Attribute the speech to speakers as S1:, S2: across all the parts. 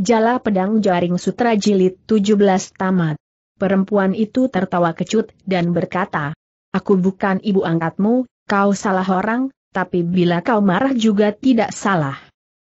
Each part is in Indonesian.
S1: Jala Pedang Jaring Sutra Jilid 17 Tamat. Perempuan itu tertawa kecut dan berkata, Aku bukan ibu angkatmu, kau salah orang, tapi bila kau marah juga tidak salah.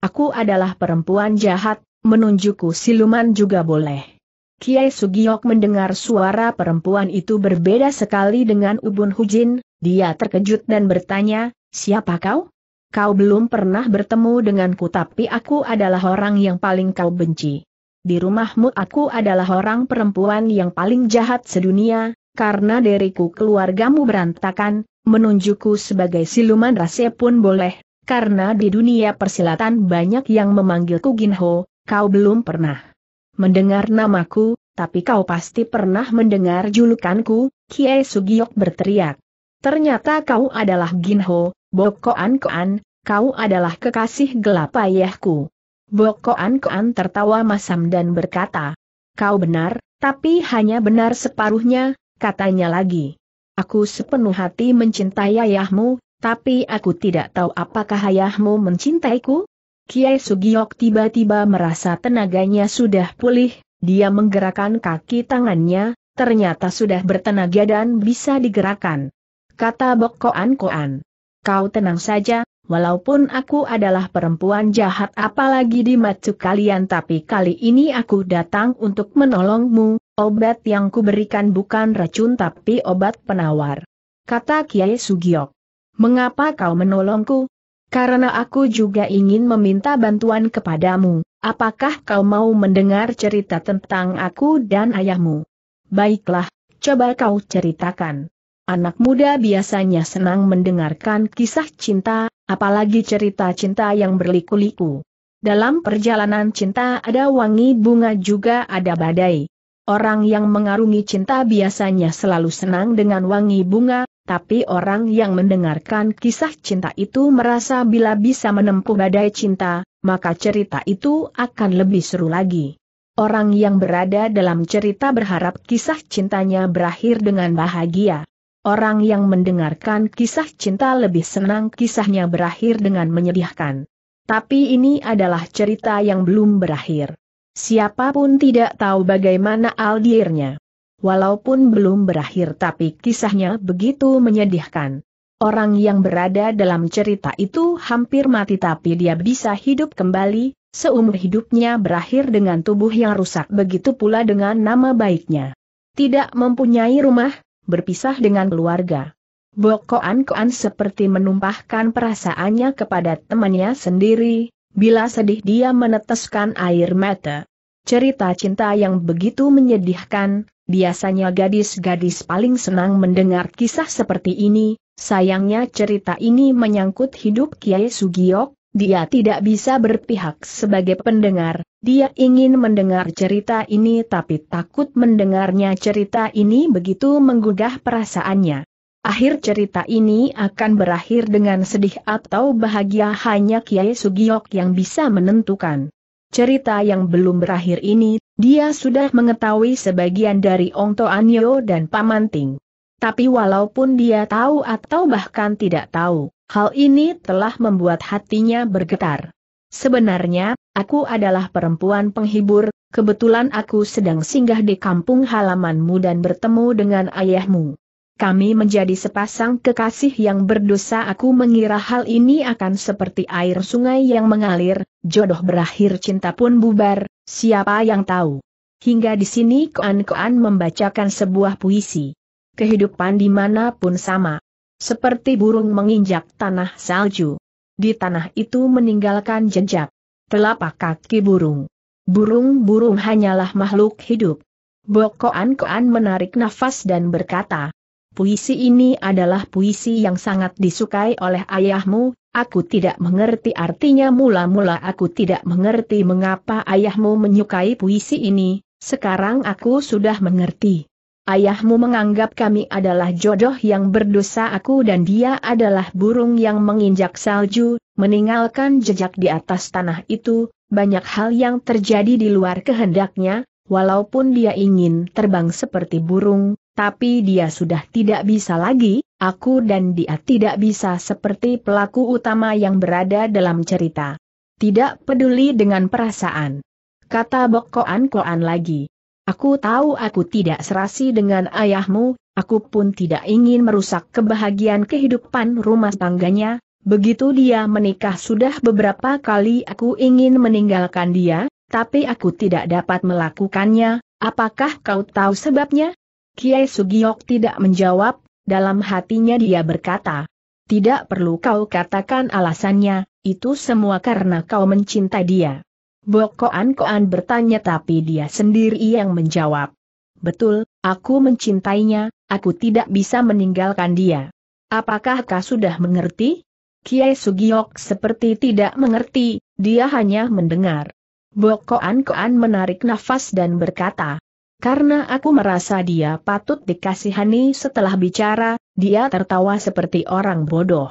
S1: Aku adalah perempuan jahat, menunjukku siluman juga boleh. Kiai Sugiok mendengar suara perempuan itu berbeda sekali dengan Ubun Hujin, dia terkejut dan bertanya, siapa kau? Kau belum pernah bertemu denganku tapi aku adalah orang yang paling kau benci. Di rumahmu aku adalah orang perempuan yang paling jahat sedunia, karena diriku keluargamu berantakan, menunjukku sebagai siluman rase pun boleh, karena di dunia persilatan banyak yang memanggilku Ginho, kau belum pernah mendengar namaku, tapi kau pasti pernah mendengar julukanku, Kie Sugiok berteriak. Ternyata kau adalah Ginho, Bokoan-koan, kau adalah kekasih gelap ayahku. Bokoan-koan tertawa masam dan berkata, Kau benar, tapi hanya benar separuhnya, katanya lagi. Aku sepenuh hati mencintai ayahmu, tapi aku tidak tahu apakah ayahmu mencintaiku? Kiai Sugiok tiba-tiba merasa tenaganya sudah pulih, dia menggerakkan kaki tangannya, ternyata sudah bertenaga dan bisa digerakkan. Kata Bokoan Koan. Kau tenang saja, walaupun aku adalah perempuan jahat apalagi di mata kalian tapi kali ini aku datang untuk menolongmu, obat yang kuberikan bukan racun tapi obat penawar. Kata Kiai Sugiok. Mengapa kau menolongku? Karena aku juga ingin meminta bantuan kepadamu, apakah kau mau mendengar cerita tentang aku dan ayahmu? Baiklah, coba kau ceritakan. Anak muda biasanya senang mendengarkan kisah cinta, apalagi cerita cinta yang berliku-liku. Dalam perjalanan cinta ada wangi bunga juga ada badai. Orang yang mengarungi cinta biasanya selalu senang dengan wangi bunga, tapi orang yang mendengarkan kisah cinta itu merasa bila bisa menempuh badai cinta, maka cerita itu akan lebih seru lagi. Orang yang berada dalam cerita berharap kisah cintanya berakhir dengan bahagia. Orang yang mendengarkan kisah cinta lebih senang kisahnya berakhir dengan menyedihkan. Tapi ini adalah cerita yang belum berakhir. Siapapun tidak tahu bagaimana aldirnya. Walaupun belum berakhir tapi kisahnya begitu menyedihkan. Orang yang berada dalam cerita itu hampir mati tapi dia bisa hidup kembali, seumur hidupnya berakhir dengan tubuh yang rusak begitu pula dengan nama baiknya. Tidak mempunyai rumah, berpisah dengan keluarga. Bokoan Koan seperti menumpahkan perasaannya kepada temannya sendiri, bila sedih dia meneteskan air mata. Cerita cinta yang begitu menyedihkan, biasanya gadis-gadis paling senang mendengar kisah seperti ini, sayangnya cerita ini menyangkut hidup Kiai Sugiok, dia tidak bisa berpihak sebagai pendengar, dia ingin mendengar cerita ini tapi takut mendengarnya cerita ini begitu menggugah perasaannya. Akhir cerita ini akan berakhir dengan sedih atau bahagia hanya Kiai Sugiyok yang bisa menentukan. Cerita yang belum berakhir ini, dia sudah mengetahui sebagian dari Ongto Anyo dan Pamanting. Tapi walaupun dia tahu atau bahkan tidak tahu, Hal ini telah membuat hatinya bergetar. Sebenarnya, aku adalah perempuan penghibur, kebetulan aku sedang singgah di kampung halamanmu dan bertemu dengan ayahmu. Kami menjadi sepasang kekasih yang berdosa aku mengira hal ini akan seperti air sungai yang mengalir, jodoh berakhir cinta pun bubar, siapa yang tahu. Hingga di sini Koan Koan membacakan sebuah puisi. Kehidupan dimanapun sama seperti burung menginjak tanah salju. Di tanah itu meninggalkan jejak telapak kaki burung. Burung-burung hanyalah makhluk hidup. Bokoan-koan menarik nafas dan berkata, Puisi ini adalah puisi yang sangat disukai oleh ayahmu, aku tidak mengerti artinya mula-mula aku tidak mengerti mengapa ayahmu menyukai puisi ini, sekarang aku sudah mengerti. Ayahmu menganggap kami adalah jodoh yang berdosa aku dan dia adalah burung yang menginjak salju, meninggalkan jejak di atas tanah itu, banyak hal yang terjadi di luar kehendaknya, walaupun dia ingin terbang seperti burung, tapi dia sudah tidak bisa lagi, aku dan dia tidak bisa seperti pelaku utama yang berada dalam cerita. Tidak peduli dengan perasaan. Kata Bok Koan Koan lagi. Aku tahu aku tidak serasi dengan ayahmu, aku pun tidak ingin merusak kebahagiaan kehidupan rumah tangganya, begitu dia menikah sudah beberapa kali aku ingin meninggalkan dia, tapi aku tidak dapat melakukannya, apakah kau tahu sebabnya? Kiai Sugiok tidak menjawab, dalam hatinya dia berkata, tidak perlu kau katakan alasannya, itu semua karena kau mencintai dia. Bokoan Koan bertanya tapi dia sendiri yang menjawab. Betul, aku mencintainya, aku tidak bisa meninggalkan dia. Apakah kau sudah mengerti? Kiai Sugiok seperti tidak mengerti, dia hanya mendengar. Bokoan Koan menarik nafas dan berkata, karena aku merasa dia patut dikasihani setelah bicara, dia tertawa seperti orang bodoh.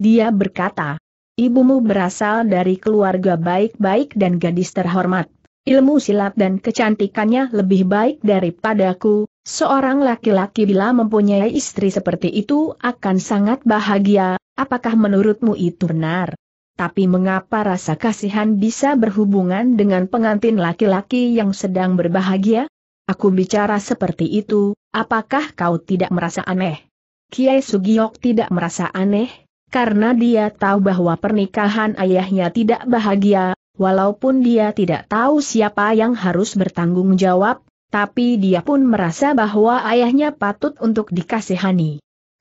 S1: Dia berkata, Ibumu berasal dari keluarga baik-baik dan gadis terhormat. Ilmu silat dan kecantikannya lebih baik daripadaku. Seorang laki-laki bila mempunyai istri seperti itu akan sangat bahagia. Apakah menurutmu itu benar? Tapi mengapa rasa kasihan bisa berhubungan dengan pengantin laki-laki yang sedang berbahagia? Aku bicara seperti itu, apakah kau tidak merasa aneh? Kiai Sugiyok tidak merasa aneh? Karena dia tahu bahwa pernikahan ayahnya tidak bahagia, walaupun dia tidak tahu siapa yang harus bertanggung jawab, tapi dia pun merasa bahwa ayahnya patut untuk dikasihani.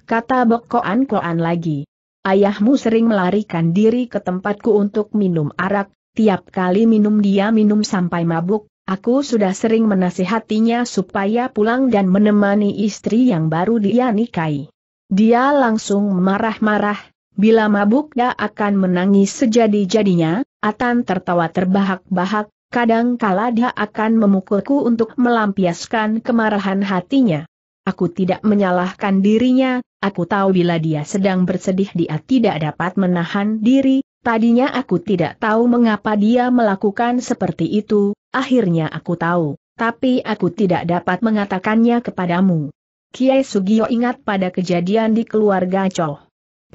S1: Kata Bok ankoan Koan lagi. Ayahmu sering melarikan diri ke tempatku untuk minum arak, tiap kali minum dia minum sampai mabuk, Aku sudah sering menasihatinya supaya pulang dan menemani istri yang baru dia nikahi. Dia langsung marah-marah, Bila mabuk dia akan menangis sejadi-jadinya, Atan tertawa terbahak-bahak, kadang kala dia akan memukulku untuk melampiaskan kemarahan hatinya. Aku tidak menyalahkan dirinya, aku tahu bila dia sedang bersedih dia tidak dapat menahan diri, tadinya aku tidak tahu mengapa dia melakukan seperti itu, akhirnya aku tahu, tapi aku tidak dapat mengatakannya kepadamu. Kiai Sugio ingat pada kejadian di keluarga Choh.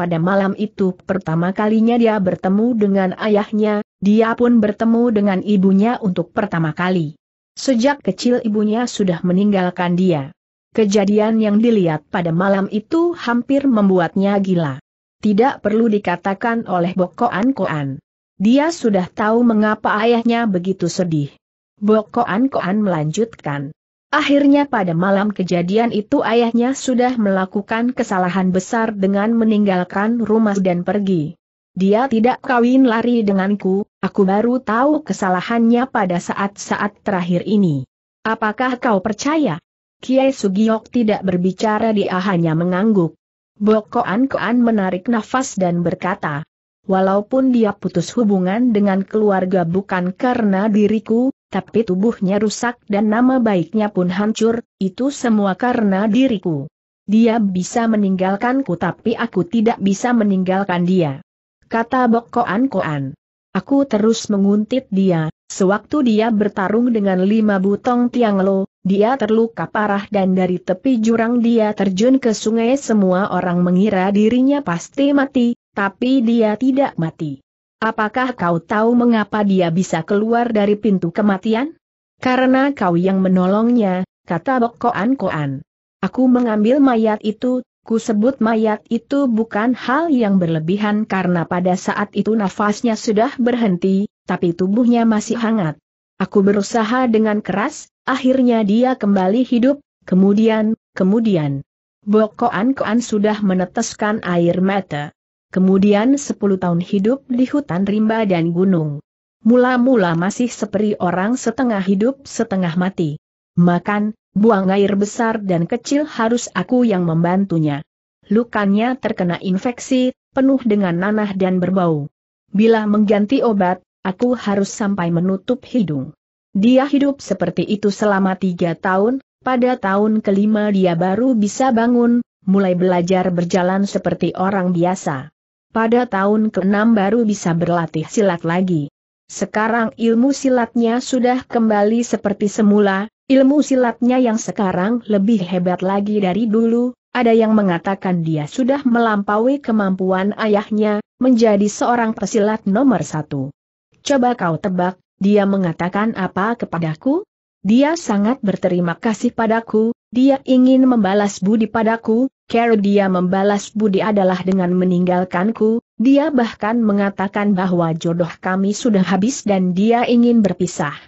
S1: Pada malam itu pertama kalinya dia bertemu dengan ayahnya, dia pun bertemu dengan ibunya untuk pertama kali. Sejak kecil ibunya sudah meninggalkan dia. Kejadian yang dilihat pada malam itu hampir membuatnya gila. Tidak perlu dikatakan oleh Bokoan Koan. Dia sudah tahu mengapa ayahnya begitu sedih. Bokoan Koan melanjutkan. Akhirnya pada malam kejadian itu ayahnya sudah melakukan kesalahan besar dengan meninggalkan rumah dan pergi. Dia tidak kawin lari denganku, aku baru tahu kesalahannya pada saat-saat terakhir ini. Apakah kau percaya? Kiai Sugiok tidak berbicara dia hanya mengangguk. bokoan Koan menarik nafas dan berkata, Walaupun dia putus hubungan dengan keluarga bukan karena diriku, tapi tubuhnya rusak dan nama baiknya pun hancur, itu semua karena diriku. Dia bisa meninggalkanku tapi aku tidak bisa meninggalkan dia. Kata Bok Koan Koan. Aku terus menguntit dia, sewaktu dia bertarung dengan lima butong Tianglo, dia terluka parah dan dari tepi jurang dia terjun ke sungai semua orang mengira dirinya pasti mati, tapi dia tidak mati. Apakah kau tahu mengapa dia bisa keluar dari pintu kematian? Karena kau yang menolongnya, kata Bok Koan Koan. Aku mengambil mayat itu, ku sebut mayat itu bukan hal yang berlebihan karena pada saat itu nafasnya sudah berhenti, tapi tubuhnya masih hangat. Aku berusaha dengan keras, akhirnya dia kembali hidup, kemudian, kemudian. Koan Koan sudah meneteskan air mata kemudian sepuluh tahun hidup di hutan rimba dan gunung. Mula-mula masih seperti orang setengah hidup setengah mati. Makan, buang air besar dan kecil harus aku yang membantunya. Lukanya terkena infeksi, penuh dengan nanah dan berbau. Bila mengganti obat, aku harus sampai menutup hidung. Dia hidup seperti itu selama tiga tahun, pada tahun kelima dia baru bisa bangun, mulai belajar berjalan seperti orang biasa pada tahun ke-6 baru bisa berlatih silat lagi. Sekarang ilmu silatnya sudah kembali seperti semula, ilmu silatnya yang sekarang lebih hebat lagi dari dulu, ada yang mengatakan dia sudah melampaui kemampuan ayahnya, menjadi seorang pesilat nomor satu. Coba kau tebak, dia mengatakan apa kepadaku? Dia sangat berterima kasih padaku, dia ingin membalas budi padaku, cara dia membalas budi adalah dengan meninggalkanku, dia bahkan mengatakan bahwa jodoh kami sudah habis dan dia ingin berpisah.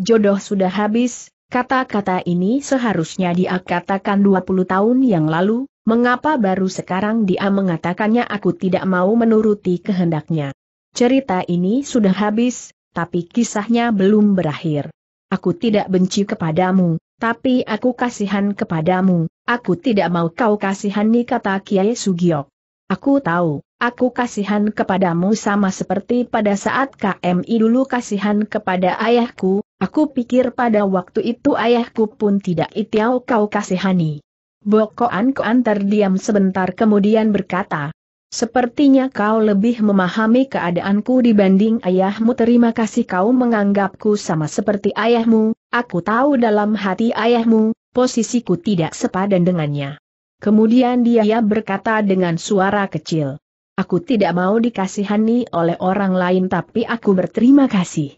S1: Jodoh sudah habis, kata-kata ini seharusnya dia katakan 20 tahun yang lalu, mengapa baru sekarang dia mengatakannya aku tidak mau menuruti kehendaknya. Cerita ini sudah habis, tapi kisahnya belum berakhir. Aku tidak benci kepadamu, tapi aku kasihan kepadamu, aku tidak mau kau kasihani kata Kiai Sugiok. Aku tahu, aku kasihan kepadamu sama seperti pada saat KMI dulu kasihan kepada ayahku, aku pikir pada waktu itu ayahku pun tidak itiau kau kasihani. Bokoan Koan terdiam sebentar kemudian berkata, Sepertinya kau lebih memahami keadaanku dibanding ayahmu terima kasih kau menganggapku sama seperti ayahmu, aku tahu dalam hati ayahmu, posisiku tidak sepadan dengannya. Kemudian dia berkata dengan suara kecil. Aku tidak mau dikasihani oleh orang lain tapi aku berterima kasih.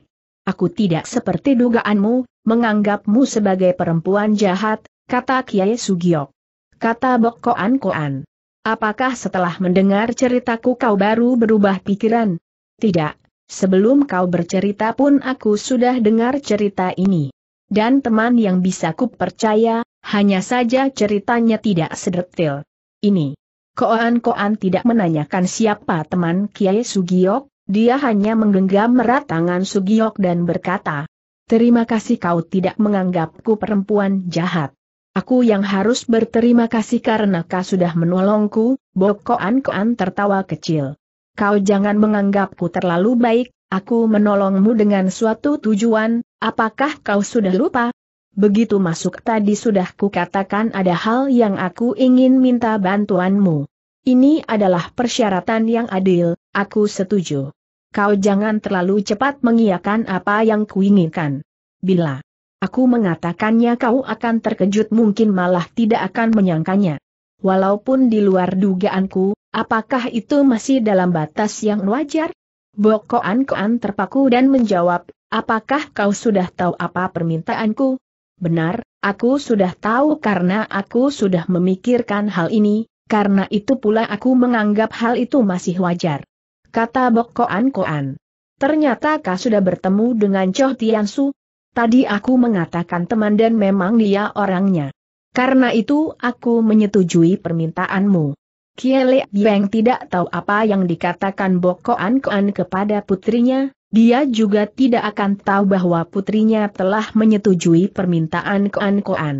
S1: Aku tidak seperti dugaanmu, menganggapmu sebagai perempuan jahat, kata Kiai Sugiok. Kata Bok Koan Koan. Apakah setelah mendengar ceritaku kau baru berubah pikiran? Tidak. Sebelum kau bercerita pun aku sudah dengar cerita ini. Dan teman yang bisa kupercaya, hanya saja ceritanya tidak sedetil. Ini. Koan-koan tidak menanyakan siapa teman Kiai Sugiok, dia hanya menggenggam erat tangan Sugiok dan berkata, Terima kasih kau tidak menganggapku perempuan jahat. Aku yang harus berterima kasih karena kau sudah menolongku, Bokoan-koan tertawa kecil. Kau jangan menganggapku terlalu baik, aku menolongmu dengan suatu tujuan, apakah kau sudah lupa? Begitu masuk tadi sudah kukatakan ada hal yang aku ingin minta bantuanmu. Ini adalah persyaratan yang adil, aku setuju. Kau jangan terlalu cepat mengiyakan apa yang kuinginkan. Bila Aku mengatakannya kau akan terkejut mungkin malah tidak akan menyangkanya. Walaupun di luar dugaanku, apakah itu masih dalam batas yang wajar? Bokoan Koan terpaku dan menjawab, apakah kau sudah tahu apa permintaanku? Benar, aku sudah tahu karena aku sudah memikirkan hal ini, karena itu pula aku menganggap hal itu masih wajar. Kata Bokoan Koan Ternyata kau sudah bertemu dengan Choh Tiansu, Tadi aku mengatakan teman dan memang dia orangnya. Karena itu aku menyetujui permintaanmu. Kiele Yang tidak tahu apa yang dikatakan Bokoan Koan kepada putrinya, dia juga tidak akan tahu bahwa putrinya telah menyetujui permintaan Koan Koan.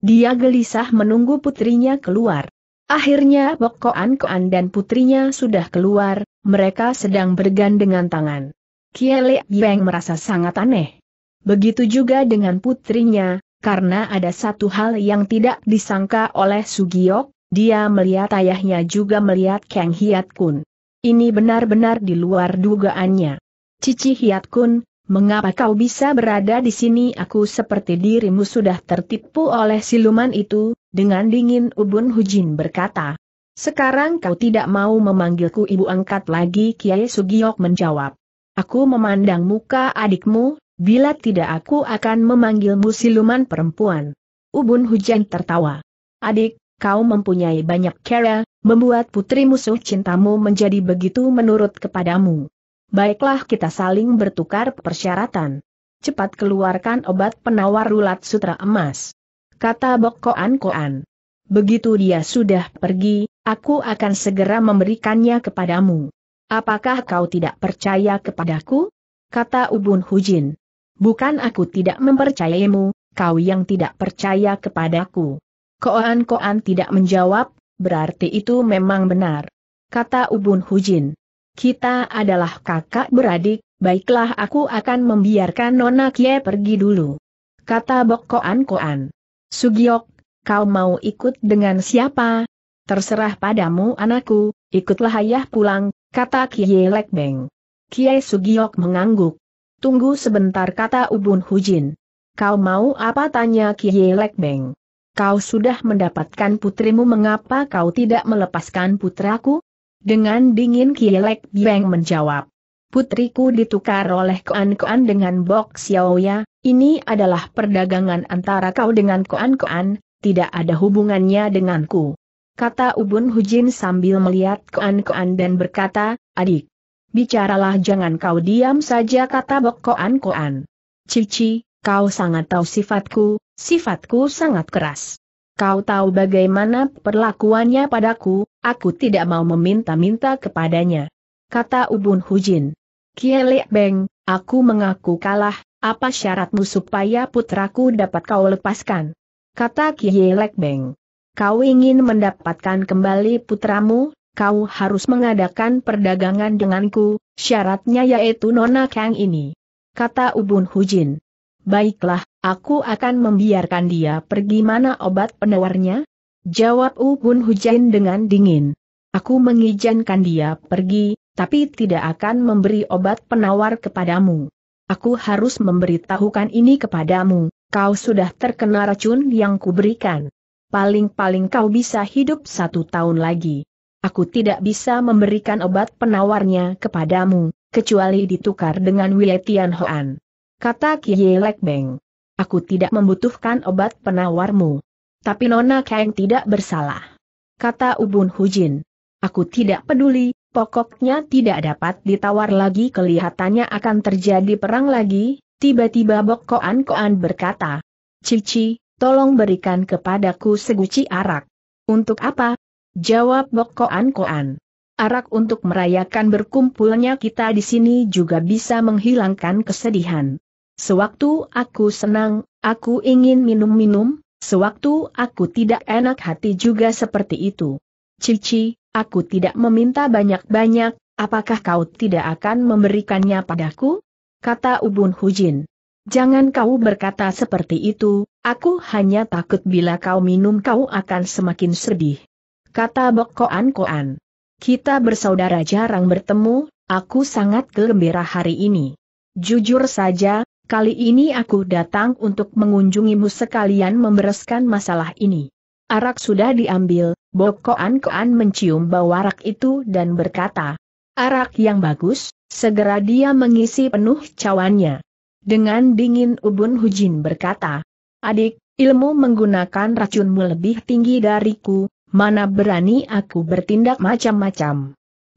S1: Dia gelisah menunggu putrinya keluar. Akhirnya Bokoan Koan dan putrinya sudah keluar, mereka sedang bergandengan tangan. Kiele Yang merasa sangat aneh. Begitu juga dengan putrinya, karena ada satu hal yang tidak disangka oleh Sugiok, dia melihat ayahnya juga melihat Kang Hiat Kun. Ini benar-benar di luar dugaannya. Cici Hiat Kun, mengapa kau bisa berada di sini? Aku seperti dirimu sudah tertipu oleh siluman itu, dengan dingin Ubun Hujin berkata. Sekarang kau tidak mau memanggilku ibu angkat lagi Kiai Sugiok menjawab. Aku memandang muka adikmu Bila tidak aku akan memanggilmu siluman perempuan. Ubun hujan tertawa. Adik, kau mempunyai banyak cara, membuat putri musuh cintamu menjadi begitu menurut kepadamu. Baiklah kita saling bertukar persyaratan. Cepat keluarkan obat penawar rulat sutra emas. Kata Bok Koan Koan. Begitu dia sudah pergi, aku akan segera memberikannya kepadamu. Apakah kau tidak percaya kepadaku? Kata Ubun Hujin. Bukan aku tidak mempercayaimu, kau yang tidak percaya kepadaku. Koan-koan tidak menjawab, berarti itu memang benar. Kata Ubun Hujin. Kita adalah kakak beradik, baiklah aku akan membiarkan Nona Kie pergi dulu. Kata Bok Koan-koan. Sugiok, kau mau ikut dengan siapa? Terserah padamu anakku, ikutlah ayah pulang, kata Kie Lekbeng. Kie Sugiok mengangguk. Tunggu sebentar kata Ubun Hujin. Kau mau apa tanya Kiye Beng? Kau sudah mendapatkan putrimu mengapa kau tidak melepaskan putraku? Dengan dingin Kiye Beng menjawab. Putriku ditukar oleh Koan-Koan dengan Bok Xiaoya, ini adalah perdagangan antara kau dengan Koan-Koan, tidak ada hubungannya denganku. Kata Ubun Hujin sambil melihat Koan-Koan dan berkata, adik, bicaralah jangan kau diam saja kata Bok Koan Koan. Cici, kau sangat tahu sifatku, sifatku sangat keras. Kau tahu bagaimana perlakuannya padaku, aku tidak mau meminta-minta kepadanya. Kata Ubun Hujin. Kielek Beng, aku mengaku kalah, apa syaratmu supaya putraku dapat kau lepaskan? Kata Kielek Beng. Kau ingin mendapatkan kembali putramu, kau harus mengadakan perdagangan denganku, syaratnya yaitu Nona Kang ini. Kata Ubun Hujin. Baiklah, aku akan membiarkan dia pergi mana obat penawarnya? Jawab Ubun Hujin dengan dingin. Aku mengizinkan dia pergi, tapi tidak akan memberi obat penawar kepadamu. Aku harus memberitahukan ini kepadamu, kau sudah terkena racun yang kuberikan. Paling-paling kau bisa hidup satu tahun lagi. Aku tidak bisa memberikan obat penawarnya kepadamu, kecuali ditukar dengan Wiletian Hoan. Kata Kie Lek Beng. Aku tidak membutuhkan obat penawarmu. Tapi Nona Kang tidak bersalah. Kata Ubun Hujin. Aku tidak peduli, pokoknya tidak dapat ditawar lagi kelihatannya akan terjadi perang lagi, tiba-tiba Bok Koan Koan berkata. Cici, tolong berikan kepadaku seguci arak. Untuk apa, Jawab Bokoan Koan. Arak untuk merayakan berkumpulnya kita di sini juga bisa menghilangkan kesedihan. Sewaktu aku senang, aku ingin minum-minum, sewaktu aku tidak enak hati juga seperti itu. Cici, aku tidak meminta banyak-banyak, apakah kau tidak akan memberikannya padaku? Kata Ubun Hujin. Jangan kau berkata seperti itu, aku hanya takut bila kau minum kau akan semakin sedih kata Bokoan Koan Kita bersaudara jarang bertemu, aku sangat gembira hari ini. Jujur saja, kali ini aku datang untuk mengunjungimu sekalian membereskan masalah ini. Arak sudah diambil, Bok Koan Koan mencium bau arak itu dan berkata, Arak yang bagus, segera dia mengisi penuh cawannya. Dengan dingin Ubun Hujin berkata, Adik, ilmu menggunakan racunmu lebih tinggi dariku, mana berani aku bertindak macam-macam.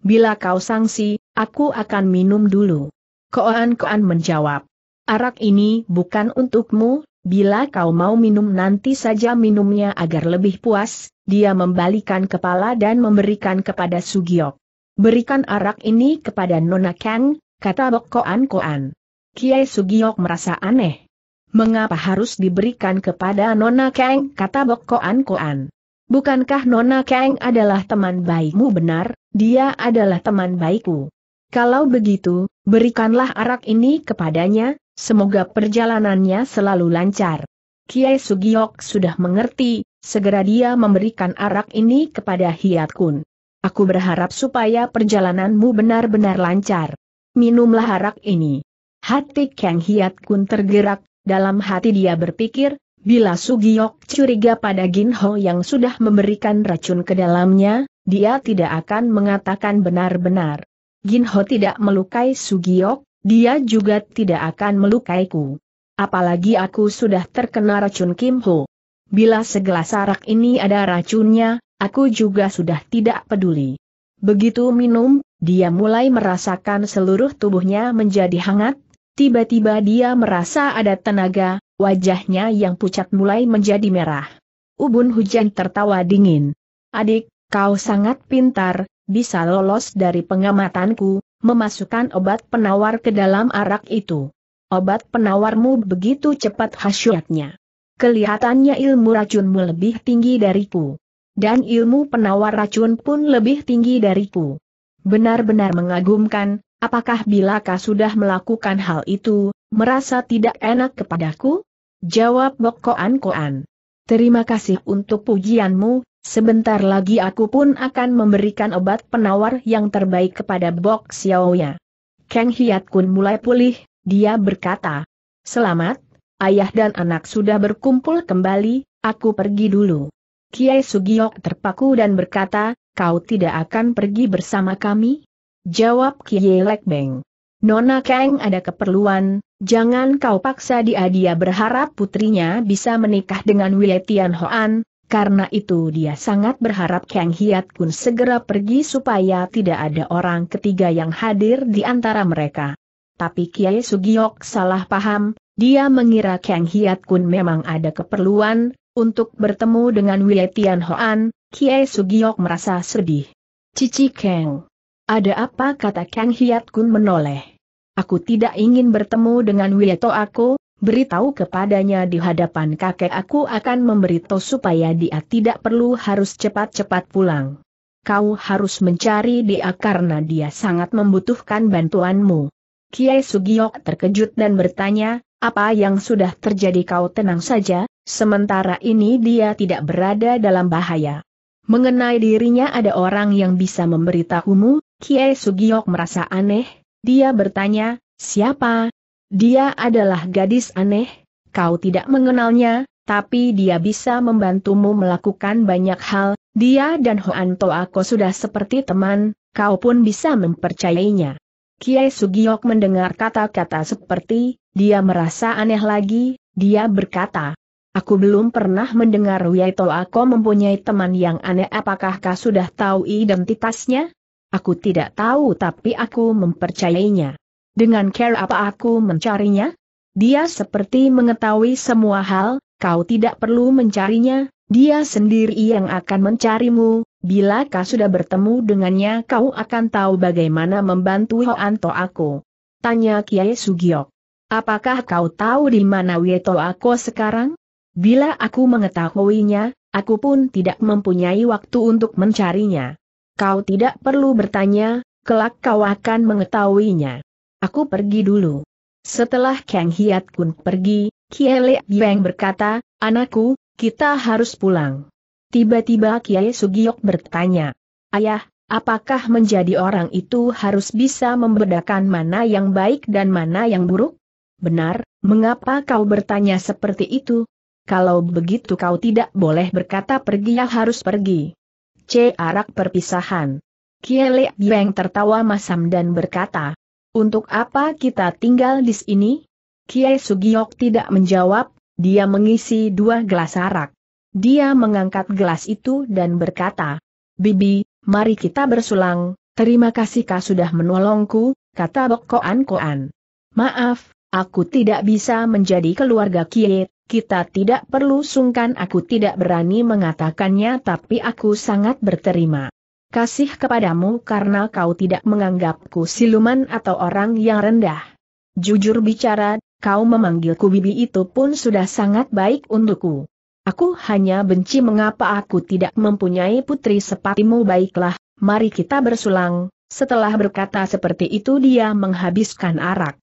S1: Bila kau sangsi, aku akan minum dulu. Koan-koan menjawab. Arak ini bukan untukmu, bila kau mau minum nanti saja minumnya agar lebih puas, dia membalikan kepala dan memberikan kepada Sugiok. Berikan arak ini kepada Nona Kang, kata Bok Koan Koan. Kiai Sugiok merasa aneh. Mengapa harus diberikan kepada Nona Kang, kata Bok Koan Koan. Bukankah Nona Kang adalah teman baikmu benar, dia adalah teman baikku. Kalau begitu, berikanlah arak ini kepadanya, semoga perjalanannya selalu lancar. Kiai Sugiok sudah mengerti, segera dia memberikan arak ini kepada Hiat Kun. Aku berharap supaya perjalananmu benar-benar lancar. Minumlah arak ini. Hati Kang Hiat Kun tergerak, dalam hati dia berpikir, Bila Sugiyok curiga pada Ginho yang sudah memberikan racun ke dalamnya, dia tidak akan mengatakan benar-benar. Ginho tidak melukai Sugiyok, dia juga tidak akan melukaiku. Apalagi aku sudah terkena racun Kim Ho. Bila segelas arak ini ada racunnya, aku juga sudah tidak peduli. Begitu minum, dia mulai merasakan seluruh tubuhnya menjadi hangat, tiba-tiba dia merasa ada tenaga, Wajahnya yang pucat mulai menjadi merah. Ubun hujan tertawa dingin. Adik, kau sangat pintar, bisa lolos dari pengamatanku, memasukkan obat penawar ke dalam arak itu. Obat penawarmu begitu cepat hasyatnya. Kelihatannya ilmu racunmu lebih tinggi dariku. Dan ilmu penawar racun pun lebih tinggi dariku. Benar-benar mengagumkan, apakah bila kau sudah melakukan hal itu, merasa tidak enak kepadaku? Jawab Bok Koan Koan. Terima kasih untuk pujianmu, sebentar lagi aku pun akan memberikan obat penawar yang terbaik kepada Bok Xiaoya. Kang Hiat Kun mulai pulih, dia berkata. Selamat, ayah dan anak sudah berkumpul kembali, aku pergi dulu. Kiai Sugiok terpaku dan berkata, kau tidak akan pergi bersama kami? Jawab Kiai Lekbeng. Nona Kang ada keperluan, Jangan kau paksa dia dia berharap putrinya bisa menikah dengan Wei Tian Hoan, karena itu dia sangat berharap Kang Hiat Kun segera pergi supaya tidak ada orang ketiga yang hadir di antara mereka. Tapi Kiai Sugiok salah paham, dia mengira Kang Hiat Kun memang ada keperluan, untuk bertemu dengan Wei Tian Hoan, Kiai Sugiok merasa sedih. Cici Kang. Ada apa kata Kang Hiat Kun menoleh? Aku tidak ingin bertemu dengan Wieto aku, beritahu kepadanya di hadapan kakek aku akan memberitahu supaya dia tidak perlu harus cepat-cepat pulang. Kau harus mencari dia karena dia sangat membutuhkan bantuanmu. Kiai Sugiyok terkejut dan bertanya, apa yang sudah terjadi kau tenang saja, sementara ini dia tidak berada dalam bahaya. Mengenai dirinya ada orang yang bisa memberitahumu, Kiai Sugiyok merasa aneh, dia bertanya, siapa? Dia adalah gadis aneh, kau tidak mengenalnya, tapi dia bisa membantumu melakukan banyak hal, dia dan Hoan Toako sudah seperti teman, kau pun bisa mempercayainya. Kiai Sugiok mendengar kata-kata seperti, dia merasa aneh lagi, dia berkata, Aku belum pernah mendengar Wiyai Toako mempunyai teman yang aneh apakah kau sudah tahu identitasnya? Aku tidak tahu tapi aku mempercayainya. Dengan care apa aku mencarinya? Dia seperti mengetahui semua hal, kau tidak perlu mencarinya, dia sendiri yang akan mencarimu, bila kau sudah bertemu dengannya kau akan tahu bagaimana membantu Hoanto aku. Tanya Kiai Sugiok. Apakah kau tahu di mana Weto aku sekarang? Bila aku mengetahuinya, aku pun tidak mempunyai waktu untuk mencarinya. Kau tidak perlu bertanya, kelak kau akan mengetahuinya. Aku pergi dulu. Setelah Kang Hiat Kun pergi, Kiele Beng berkata, Anakku, kita harus pulang. Tiba-tiba Kiai Sugiok bertanya, Ayah, apakah menjadi orang itu harus bisa membedakan mana yang baik dan mana yang buruk? Benar, mengapa kau bertanya seperti itu? Kalau begitu kau tidak boleh berkata pergi ya harus pergi. C. Arak perpisahan. Kiele Bieng tertawa masam dan berkata, Untuk apa kita tinggal di sini? Kiai Sugiok tidak menjawab, dia mengisi dua gelas arak. Dia mengangkat gelas itu dan berkata, Bibi, mari kita bersulang, terima kasih kau sudah menolongku, kata Bok Koan Koan. Maaf, Aku tidak bisa menjadi keluarga Kie, kita tidak perlu sungkan aku tidak berani mengatakannya tapi aku sangat berterima kasih kepadamu karena kau tidak menganggapku siluman atau orang yang rendah. Jujur bicara, kau memanggilku bibi itu pun sudah sangat baik untukku. Aku hanya benci mengapa aku tidak mempunyai putri sepatimu baiklah, mari kita bersulang, setelah berkata seperti itu dia menghabiskan arak.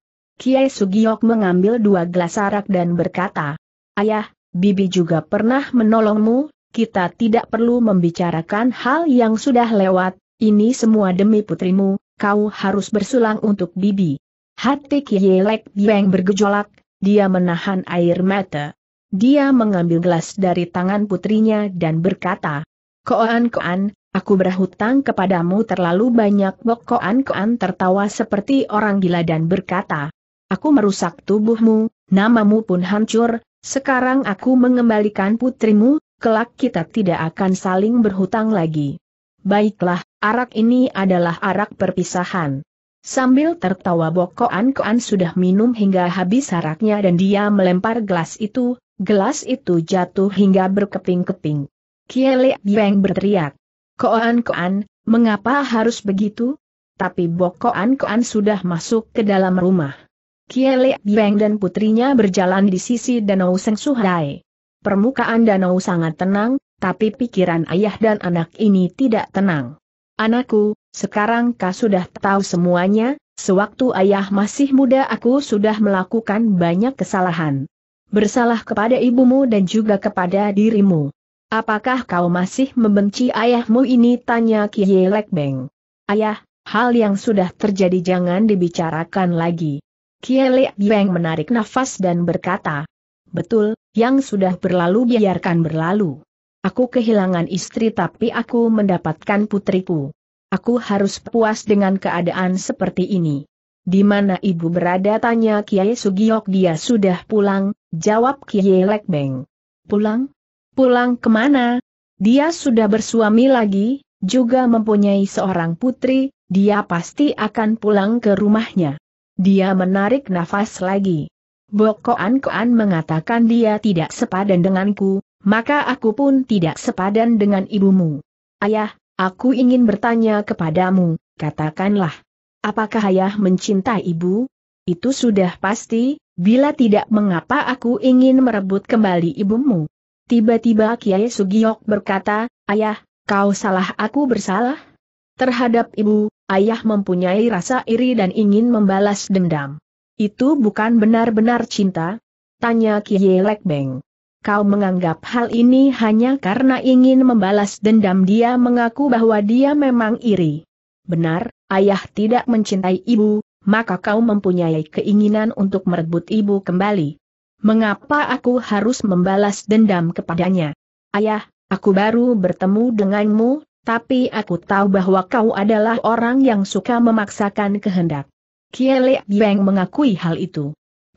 S1: Kiai Sugiok mengambil dua gelas arak dan berkata, Ayah, Bibi juga pernah menolongmu, kita tidak perlu membicarakan hal yang sudah lewat, ini semua demi putrimu, kau harus bersulang untuk Bibi. Hati Kiai Lek Bieng bergejolak, dia menahan air mata. Dia mengambil gelas dari tangan putrinya dan berkata, Koan-koan, Aku berhutang kepadamu terlalu banyak. Bokoan Koan tertawa seperti orang gila dan berkata, Aku merusak tubuhmu, namamu pun hancur, sekarang aku mengembalikan putrimu, kelak kita tidak akan saling berhutang lagi. Baiklah, arak ini adalah arak perpisahan. Sambil tertawa Bokoan Koan sudah minum hingga habis araknya dan dia melempar gelas itu, gelas itu jatuh hingga berkeping-keping. Kiele dieng berteriak. Koan Koan, mengapa harus begitu? Tapi Bokoan Koan sudah masuk ke dalam rumah. Kiele Beng dan putrinya berjalan di sisi Danau Seng Suhai. Permukaan danau sangat tenang, tapi pikiran ayah dan anak ini tidak tenang. Anakku, sekarang kau sudah tahu semuanya, sewaktu ayah masih muda aku sudah melakukan banyak kesalahan. Bersalah kepada ibumu dan juga kepada dirimu. Apakah kau masih membenci ayahmu ini? Tanya Kiyelek Beng. Ayah, hal yang sudah terjadi jangan dibicarakan lagi. Kiele Beng menarik nafas dan berkata, Betul, yang sudah berlalu biarkan berlalu. Aku kehilangan istri tapi aku mendapatkan putriku. Aku harus puas dengan keadaan seperti ini. Di mana ibu berada tanya Kiai Sugiok dia sudah pulang, jawab Kiai Lekbeng. Pulang? Pulang kemana? Dia sudah bersuami lagi, juga mempunyai seorang putri, dia pasti akan pulang ke rumahnya. Dia menarik nafas lagi. Bok Koan mengatakan dia tidak sepadan denganku, maka aku pun tidak sepadan dengan ibumu. Ayah, aku ingin bertanya kepadamu, katakanlah. Apakah ayah mencintai ibu? Itu sudah pasti, bila tidak mengapa aku ingin merebut kembali ibumu. Tiba-tiba Kiai Sugiyok berkata, Ayah, kau salah aku bersalah? Terhadap ibu, ayah mempunyai rasa iri dan ingin membalas dendam. Itu bukan benar-benar cinta? Tanya Kiye Beng. Kau menganggap hal ini hanya karena ingin membalas dendam dia mengaku bahwa dia memang iri. Benar, ayah tidak mencintai ibu, maka kau mempunyai keinginan untuk merebut ibu kembali. Mengapa aku harus membalas dendam kepadanya? Ayah, aku baru bertemu denganmu tapi aku tahu bahwa kau adalah orang yang suka memaksakan kehendak. Kiele Beng mengakui hal itu.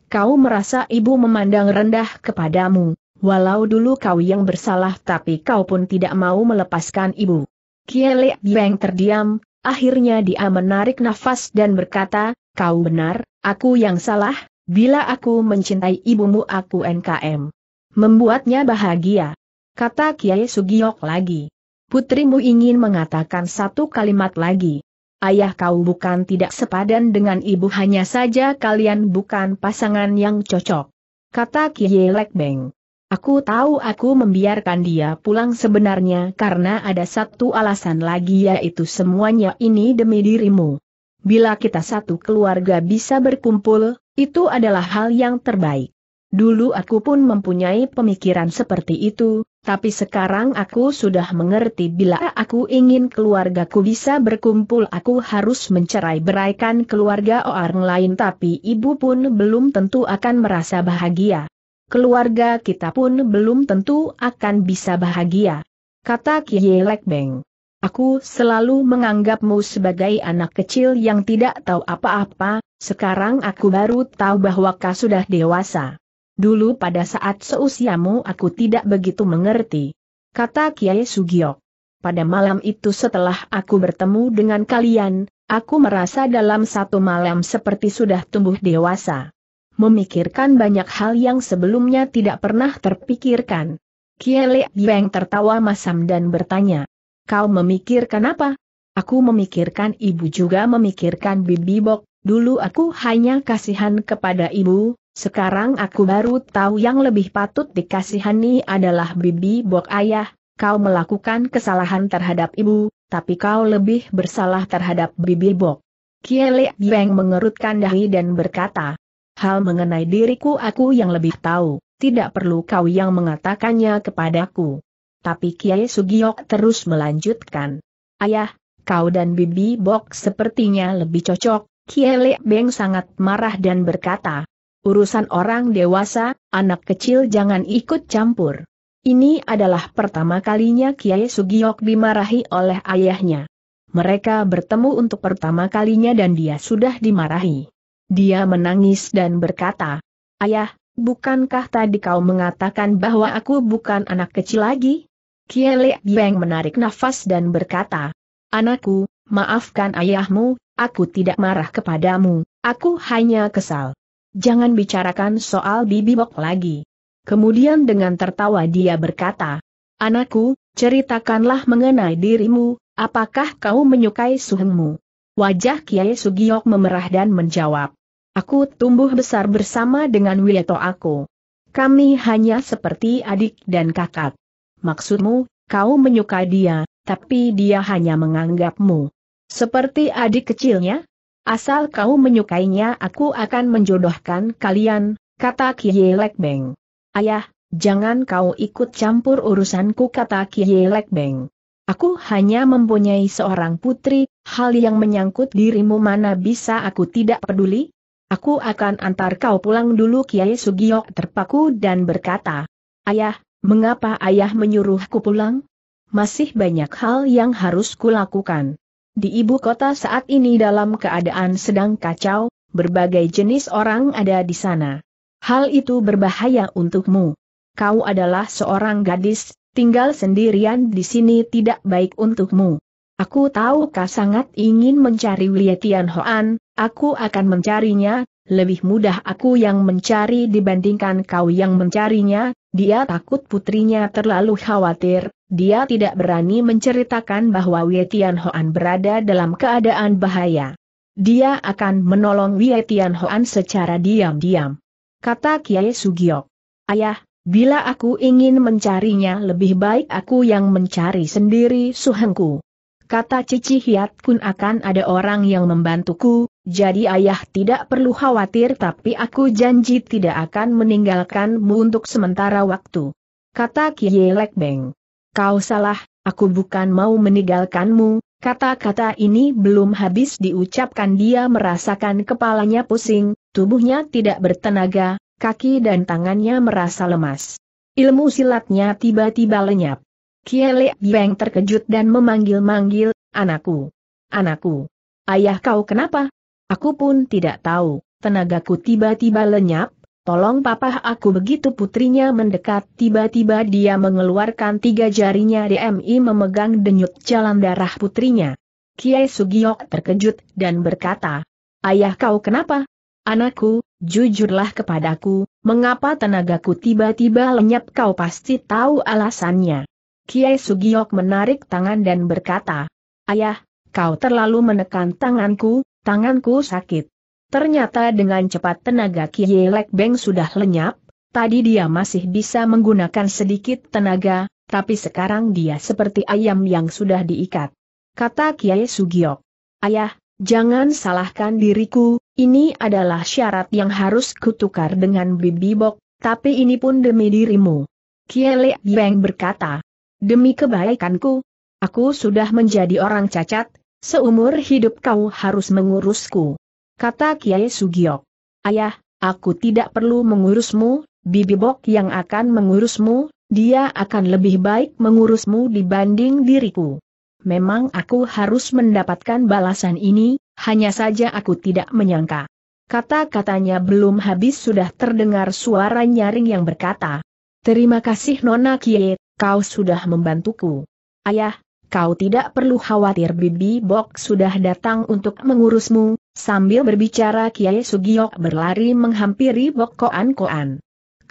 S1: Kau merasa ibu memandang rendah kepadamu, walau dulu kau yang bersalah tapi kau pun tidak mau melepaskan ibu. Kiele Beng terdiam, akhirnya dia menarik nafas dan berkata, kau benar, aku yang salah, bila aku mencintai ibumu aku NKM. Membuatnya bahagia. Kata Kiai Sugiok lagi putrimu ingin mengatakan satu kalimat lagi. Ayah kau bukan tidak sepadan dengan ibu hanya saja kalian bukan pasangan yang cocok. Kata Lek Beng. Aku tahu aku membiarkan dia pulang sebenarnya karena ada satu alasan lagi yaitu semuanya ini demi dirimu. Bila kita satu keluarga bisa berkumpul, itu adalah hal yang terbaik. Dulu aku pun mempunyai pemikiran seperti itu, tapi sekarang aku sudah mengerti bila aku ingin keluargaku bisa berkumpul aku harus mencerai beraikan keluarga orang lain tapi ibu pun belum tentu akan merasa bahagia. Keluarga kita pun belum tentu akan bisa bahagia. Kata Kiyelek Beng. Aku selalu menganggapmu sebagai anak kecil yang tidak tahu apa-apa, sekarang aku baru tahu bahwa kau sudah dewasa. Dulu pada saat seusiamu aku tidak begitu mengerti. Kata Kiai Sugio. Pada malam itu setelah aku bertemu dengan kalian, aku merasa dalam satu malam seperti sudah tumbuh dewasa. Memikirkan banyak hal yang sebelumnya tidak pernah terpikirkan. Kiai Le tertawa masam dan bertanya. Kau memikirkan apa? Aku memikirkan ibu juga memikirkan bibi bok, dulu aku hanya kasihan kepada ibu, sekarang aku baru tahu yang lebih patut dikasihani adalah bibi bok ayah, kau melakukan kesalahan terhadap ibu, tapi kau lebih bersalah terhadap bibi bok. Kiele Beng mengerutkan dahi dan berkata, Hal mengenai diriku aku yang lebih tahu, tidak perlu kau yang mengatakannya kepadaku. Tapi Kiai Sugiok terus melanjutkan. Ayah, kau dan Bibi Bok sepertinya lebih cocok, Kielek Beng sangat marah dan berkata, urusan orang dewasa, anak kecil jangan ikut campur. Ini adalah pertama kalinya Kiai Sugiok dimarahi oleh ayahnya. Mereka bertemu untuk pertama kalinya dan dia sudah dimarahi. Dia menangis dan berkata, Ayah, bukankah tadi kau mengatakan bahwa aku bukan anak kecil lagi? Kiai Lek menarik nafas dan berkata, Anakku, maafkan ayahmu, aku tidak marah kepadamu, aku hanya kesal jangan bicarakan soal Bibi Bok lagi. Kemudian dengan tertawa dia berkata, Anakku, ceritakanlah mengenai dirimu, apakah kau menyukai suhengmu? Wajah Kiai Sugiok memerah dan menjawab, Aku tumbuh besar bersama dengan Wiyato aku. Kami hanya seperti adik dan kakak. Maksudmu, kau menyukai dia, tapi dia hanya menganggapmu. Seperti adik kecilnya? Asal kau menyukainya aku akan menjodohkan kalian, kata Kiye Beng. Ayah, jangan kau ikut campur urusanku kata Kiye Beng. Aku hanya mempunyai seorang putri, hal yang menyangkut dirimu mana bisa aku tidak peduli? Aku akan antar kau pulang dulu Kiai Sugiyok terpaku dan berkata, Ayah, mengapa ayah menyuruhku pulang? Masih banyak hal yang harus kulakukan. Di ibu kota saat ini dalam keadaan sedang kacau, berbagai jenis orang ada di sana. Hal itu berbahaya untukmu. Kau adalah seorang gadis, tinggal sendirian di sini tidak baik untukmu. Aku tahu kau sangat ingin mencari Wiliatian Hoan, aku akan mencarinya, lebih mudah aku yang mencari dibandingkan kau yang mencarinya, dia takut putrinya terlalu khawatir, dia tidak berani menceritakan bahwa Wei Hoan berada dalam keadaan bahaya. Dia akan menolong Wei Hoan secara diam-diam. Kata Kiai Sugiok. Ayah, bila aku ingin mencarinya lebih baik aku yang mencari sendiri suhengku. Kata Cici Hiat Kun akan ada orang yang membantuku, jadi ayah tidak perlu khawatir tapi aku janji tidak akan meninggalkanmu untuk sementara waktu. Kata Kiai Lekbeng. Kau salah, aku bukan mau meninggalkanmu, kata-kata ini belum habis diucapkan dia merasakan kepalanya pusing, tubuhnya tidak bertenaga, kaki dan tangannya merasa lemas. Ilmu silatnya tiba-tiba lenyap. Kiele Beng terkejut dan memanggil-manggil, anakku, anakku, ayah kau kenapa? Aku pun tidak tahu, tenagaku tiba-tiba lenyap, Tolong papa aku begitu putrinya mendekat tiba-tiba dia mengeluarkan tiga jarinya DMI memegang denyut jalan darah putrinya. Kiai Sugiok terkejut dan berkata, Ayah kau kenapa? Anakku, jujurlah kepadaku, mengapa tenagaku tiba-tiba lenyap kau pasti tahu alasannya. Kiai Sugiok menarik tangan dan berkata, Ayah, kau terlalu menekan tanganku, tanganku sakit. Ternyata dengan cepat tenaga kiai Lek Beng sudah lenyap, tadi dia masih bisa menggunakan sedikit tenaga, tapi sekarang dia seperti ayam yang sudah diikat. Kata Kiai Sugiok. Ayah, jangan salahkan diriku, ini adalah syarat yang harus kutukar dengan Bibi Bok, tapi ini pun demi dirimu. Kiai Lek Beng berkata, demi kebaikanku, aku sudah menjadi orang cacat, seumur hidup kau harus mengurusku. Kata Kiai Sugiok. Ayah, aku tidak perlu mengurusmu, bibi Bok yang akan mengurusmu, dia akan lebih baik mengurusmu dibanding diriku. Memang aku harus mendapatkan balasan ini, hanya saja aku tidak menyangka. Kata-katanya belum habis sudah terdengar suara nyaring yang berkata, Terima kasih Nona kiai kau sudah membantuku. Ayah, kau tidak perlu khawatir Bibi Bok sudah datang untuk mengurusmu, Sambil berbicara Kiai Sugiok berlari menghampiri Bok Koan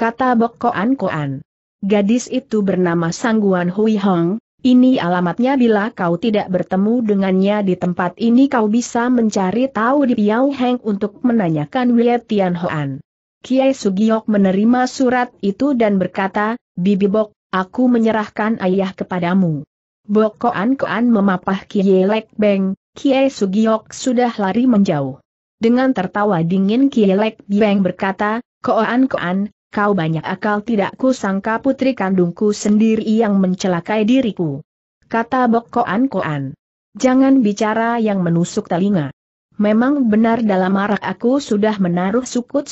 S1: Kata Bok Koan Gadis itu bernama Sangguan Hui Hong, ini alamatnya bila kau tidak bertemu dengannya di tempat ini kau bisa mencari tahu di Piau Heng untuk menanyakan Wiet Tian Hoan. Kiai Sugiok menerima surat itu dan berkata, Bibi Bok, aku menyerahkan ayah kepadamu. Bok Koan Koan memapah Kiai Lek Beng, Kiai Sugiok sudah lari menjauh. Dengan tertawa dingin Kiai Lek Bieng berkata, Koan-koan, kau banyak akal tidak ku sangka putri kandungku sendiri yang mencelakai diriku. Kata Bok Koan-koan. Jangan bicara yang menusuk telinga. Memang benar dalam arah aku sudah menaruh san, sukut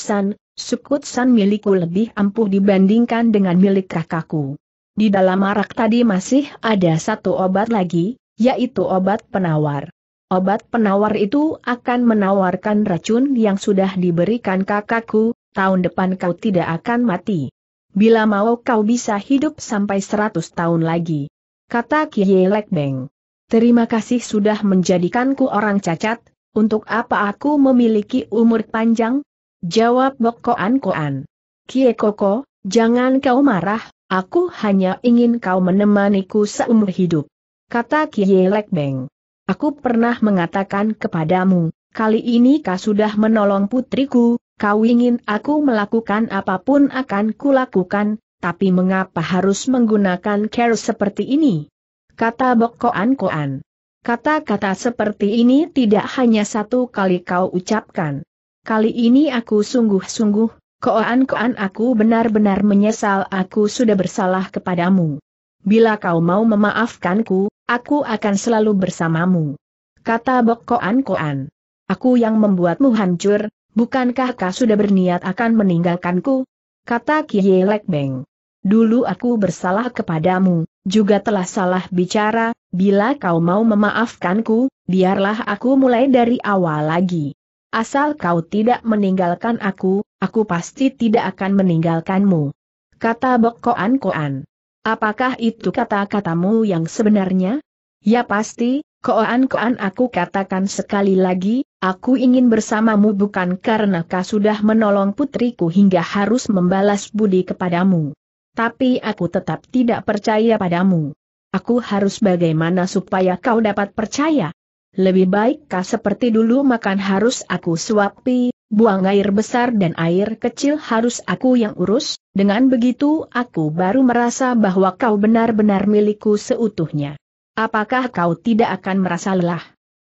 S1: sukut san milikku lebih ampuh dibandingkan dengan milik kakakku. Di dalam arak tadi masih ada satu obat lagi, yaitu obat penawar. Obat penawar itu akan menawarkan racun yang sudah diberikan kakakku, tahun depan kau tidak akan mati. Bila mau kau bisa hidup sampai seratus tahun lagi. Kata Lek Beng. Terima kasih sudah menjadikanku orang cacat, untuk apa aku memiliki umur panjang? Jawab Bok Koan Koan. Kie Koko, jangan kau marah, aku hanya ingin kau menemaniku seumur hidup. Kata Lek Beng. Aku pernah mengatakan kepadamu, kali ini kau sudah menolong putriku, kau ingin aku melakukan apapun akan kulakukan, tapi mengapa harus menggunakan care seperti ini? Kata bokkoan Koan. Kata-kata seperti ini tidak hanya satu kali kau ucapkan. Kali ini aku sungguh-sungguh, koan-koan aku benar-benar menyesal aku sudah bersalah kepadamu. Bila kau mau memaafkanku, aku akan selalu bersamamu. Kata Bok Koan Koan. Aku yang membuatmu hancur, bukankah kau sudah berniat akan meninggalkanku? Kata Kiye Lek Beng. Dulu aku bersalah kepadamu, juga telah salah bicara, bila kau mau memaafkanku, biarlah aku mulai dari awal lagi. Asal kau tidak meninggalkan aku, aku pasti tidak akan meninggalkanmu. Kata Bok Koan Koan. Apakah itu kata-katamu yang sebenarnya? Ya pasti, koan-koan aku katakan sekali lagi, aku ingin bersamamu bukan karena kau sudah menolong putriku hingga harus membalas budi kepadamu. Tapi aku tetap tidak percaya padamu. Aku harus bagaimana supaya kau dapat percaya? Lebih baik kau seperti dulu makan harus aku suapi, buang air besar dan air kecil harus aku yang urus, dengan begitu aku baru merasa bahwa kau benar-benar milikku seutuhnya. Apakah kau tidak akan merasa lelah?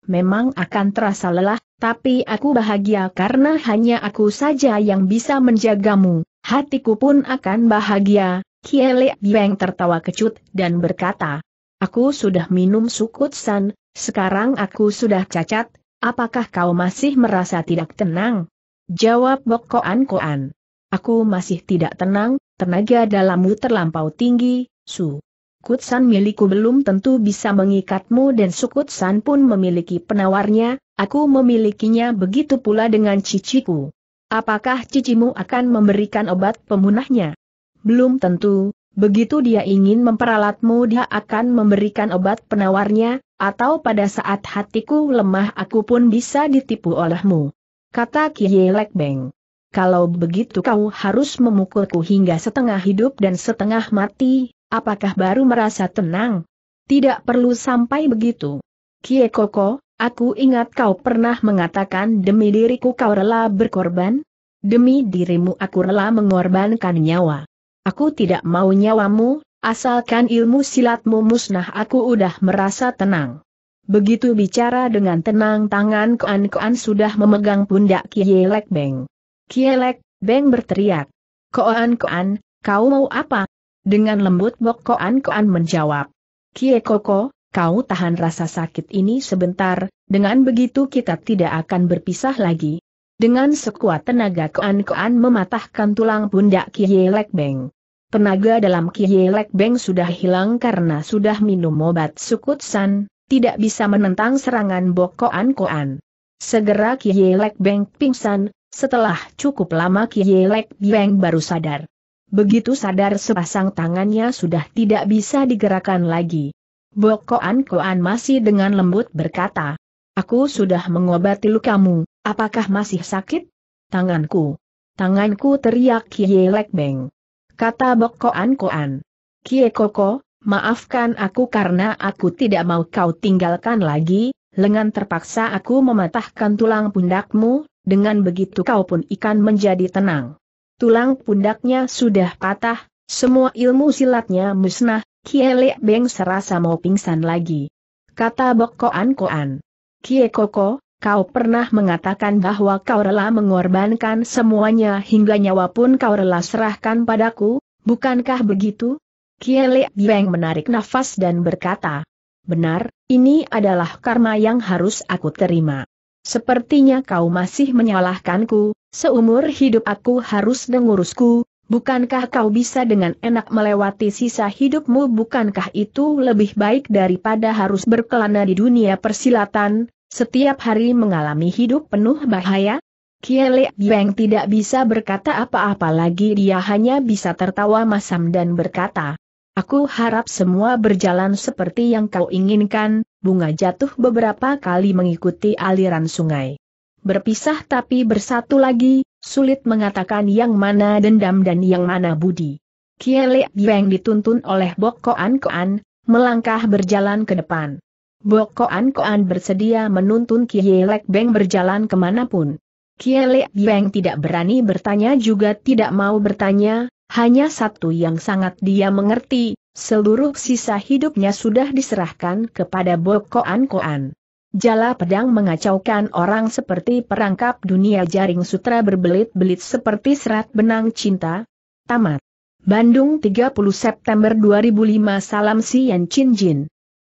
S1: Memang akan terasa lelah, tapi aku bahagia karena hanya aku saja yang bisa menjagamu, hatiku pun akan bahagia. Kiele Bieng tertawa kecut dan berkata, Aku sudah minum sukut san, sekarang aku sudah cacat, Apakah kau masih merasa tidak tenang? Jawab Bok Koan Koan. Aku masih tidak tenang, tenaga dalammu terlampau tinggi, Su. Kutsan milikku belum tentu bisa mengikatmu dan Sukutsan pun memiliki penawarnya, aku memilikinya begitu pula dengan ciciku. Apakah cicimu akan memberikan obat pemunahnya? Belum tentu, begitu dia ingin memperalatmu dia akan memberikan obat penawarnya, atau pada saat hatiku lemah aku pun bisa ditipu olehmu. Kata Kiye Beng. Kalau begitu kau harus memukulku hingga setengah hidup dan setengah mati, apakah baru merasa tenang? Tidak perlu sampai begitu. Kie Koko, aku ingat kau pernah mengatakan demi diriku kau rela berkorban? Demi dirimu aku rela mengorbankan nyawa. Aku tidak mau nyawamu, Asalkan ilmu silatmu musnah aku udah merasa tenang. Begitu bicara dengan tenang tangan Koan Koan sudah memegang pundak Kielek Beng. Kielek, Beng berteriak. Koan Koan, kau mau apa? Dengan lembut Bok Koan Koan menjawab. Kie Koko, kau tahan rasa sakit ini sebentar, dengan begitu kita tidak akan berpisah lagi. Dengan sekuat tenaga Koan-Koan mematahkan tulang pundak Kielek Beng. Tenaga dalam Lek Beng sudah hilang karena sudah minum obat sukut san, tidak bisa menentang serangan bokoan koan. Segera Lek Beng pingsan, setelah cukup lama Lek Beng baru sadar. Begitu sadar sepasang tangannya sudah tidak bisa digerakkan lagi. Bokoan Koan masih dengan lembut berkata, Aku sudah mengobati lukamu, apakah masih sakit? Tanganku. Tanganku teriak Lek Beng kata Bok Koan Koan. Kie Koko, maafkan aku karena aku tidak mau kau tinggalkan lagi, lengan terpaksa aku mematahkan tulang pundakmu, dengan begitu kau pun ikan menjadi tenang. Tulang pundaknya sudah patah, semua ilmu silatnya musnah, Kie Lek Beng serasa mau pingsan lagi. Kata Bok Koan Koan. Kie Koko, Kau pernah mengatakan bahwa kau rela mengorbankan semuanya hingga nyawa pun kau rela serahkan padaku, bukankah begitu? Kiele Dieng menarik nafas dan berkata, Benar, ini adalah karma yang harus aku terima. Sepertinya kau masih menyalahkanku, seumur hidup aku harus mengurusku, Bukankah kau bisa dengan enak melewati sisa hidupmu bukankah itu lebih baik daripada harus berkelana di dunia persilatan, setiap hari mengalami hidup penuh bahaya? Kiele Beng tidak bisa berkata apa-apa lagi dia hanya bisa tertawa masam dan berkata, Aku harap semua berjalan seperti yang kau inginkan, bunga jatuh beberapa kali mengikuti aliran sungai. Berpisah tapi bersatu lagi, sulit mengatakan yang mana dendam dan yang mana budi. Kiele Beng dituntun oleh Bok Koan Koan, melangkah berjalan ke depan. Bokoan Koan bersedia menuntun Kielek Beng berjalan kemanapun. Kielek Beng tidak berani bertanya juga tidak mau bertanya, hanya satu yang sangat dia mengerti, seluruh sisa hidupnya sudah diserahkan kepada Bokoan Koan Jala pedang mengacaukan orang seperti perangkap dunia jaring sutra berbelit-belit seperti serat benang cinta. Tamat. Bandung 30 September 2005 Salam Si Yan Chin Jin